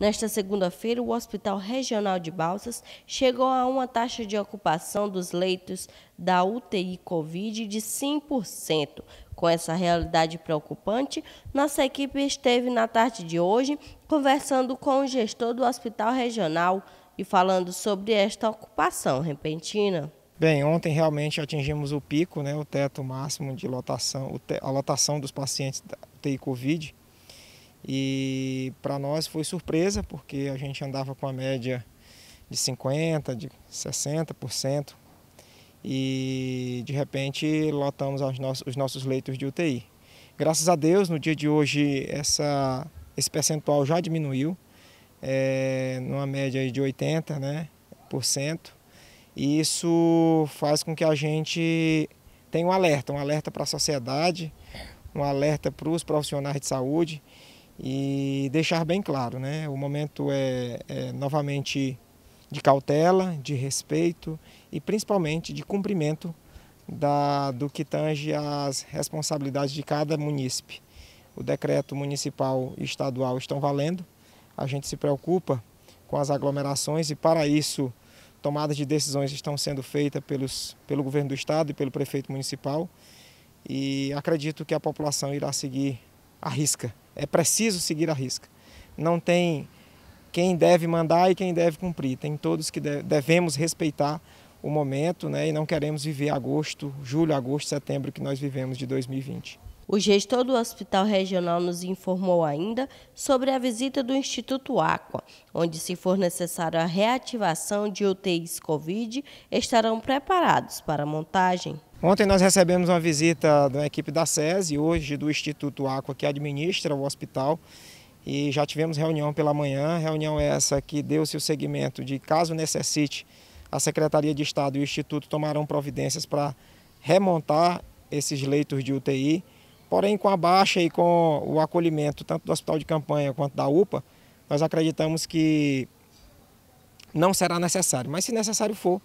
Nesta segunda-feira, o Hospital Regional de Balsas chegou a uma taxa de ocupação dos leitos da UTI Covid de 100%. Com essa realidade preocupante, nossa equipe esteve na tarde de hoje conversando com o gestor do Hospital Regional e falando sobre esta ocupação repentina. Bem, ontem realmente atingimos o pico, né, o teto máximo de lotação, a lotação dos pacientes da UTI Covid. E para nós foi surpresa, porque a gente andava com a média de 50%, de 60%, e de repente lotamos os nossos leitos de UTI. Graças a Deus, no dia de hoje, essa, esse percentual já diminuiu, é, numa média de 80%, né, por cento, e isso faz com que a gente tenha um alerta, um alerta para a sociedade, um alerta para os profissionais de saúde e deixar bem claro, né? O momento é, é novamente de cautela, de respeito e principalmente de cumprimento da, do que tange às responsabilidades de cada munícipe. O decreto municipal e estadual estão valendo, a gente se preocupa com as aglomerações e, para isso, tomadas de decisões estão sendo feitas pelos, pelo governo do estado e pelo prefeito municipal. E acredito que a população irá seguir a risca é preciso seguir a risca. Não tem quem deve mandar e quem deve cumprir. Tem todos que devemos respeitar o momento né, e não queremos viver agosto, julho, agosto, setembro que nós vivemos de 2020. O gestor do Hospital Regional nos informou ainda sobre a visita do Instituto Aqua, onde, se for necessário a reativação de UTIs Covid, estarão preparados para a montagem. Ontem nós recebemos uma visita da equipe da SESI, hoje do Instituto Aqua, que administra o hospital, e já tivemos reunião pela manhã, reunião essa que deu-se o segmento de, caso necessite, a Secretaria de Estado e o Instituto tomarão providências para remontar esses leitos de UTI, porém com a baixa e com o acolhimento tanto do hospital de campanha quanto da UPA, nós acreditamos que não será necessário, mas se necessário for,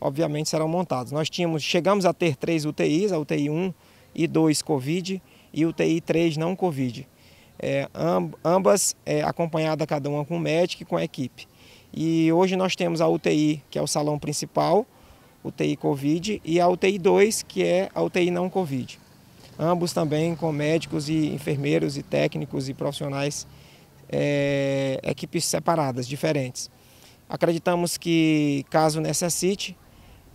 obviamente serão montados. Nós tínhamos, chegamos a ter três UTIs, a UTI 1 e 2 Covid e UTI 3 não Covid. É, ambas é, acompanhada cada uma com o médico e com a equipe. E hoje nós temos a UTI, que é o salão principal, UTI Covid, e a UTI 2, que é a UTI não Covid. Ambos também com médicos e enfermeiros e técnicos e profissionais, é, equipes separadas, diferentes. Acreditamos que, caso necessite,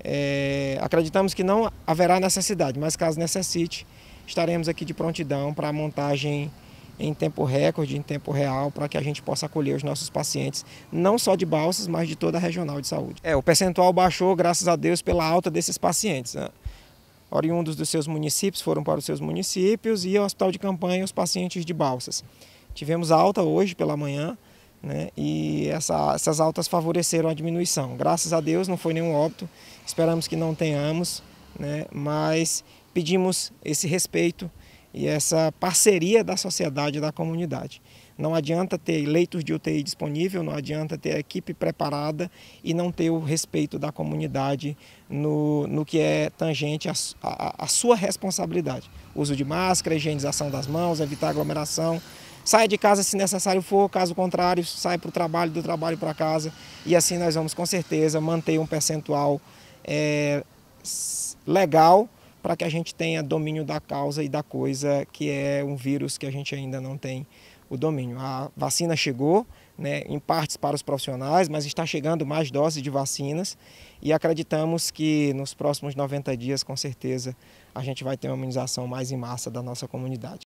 é, acreditamos que não haverá necessidade, mas caso necessite, estaremos aqui de prontidão para a montagem em tempo recorde, em tempo real, para que a gente possa acolher os nossos pacientes, não só de Balsas, mas de toda a regional de saúde. É, o percentual baixou, graças a Deus, pela alta desses pacientes. Né? Oriundos dos seus municípios foram para os seus municípios e o hospital de campanha os pacientes de Balsas. Tivemos alta hoje pela manhã, né? E essa, essas altas favoreceram a diminuição. Graças a Deus não foi nenhum óbito, esperamos que não tenhamos, né? mas pedimos esse respeito e essa parceria da sociedade e da comunidade. Não adianta ter leitos de UTI disponível, não adianta ter a equipe preparada e não ter o respeito da comunidade no, no que é tangente à, à sua responsabilidade. Uso de máscara, higienização das mãos, evitar aglomeração, Saia de casa se necessário for, caso contrário, sai para o trabalho, do trabalho para casa. E assim nós vamos com certeza manter um percentual é, legal para que a gente tenha domínio da causa e da coisa, que é um vírus que a gente ainda não tem o domínio. A vacina chegou, né, em partes para os profissionais, mas está chegando mais doses de vacinas e acreditamos que nos próximos 90 dias, com certeza, a gente vai ter uma imunização mais em massa da nossa comunidade.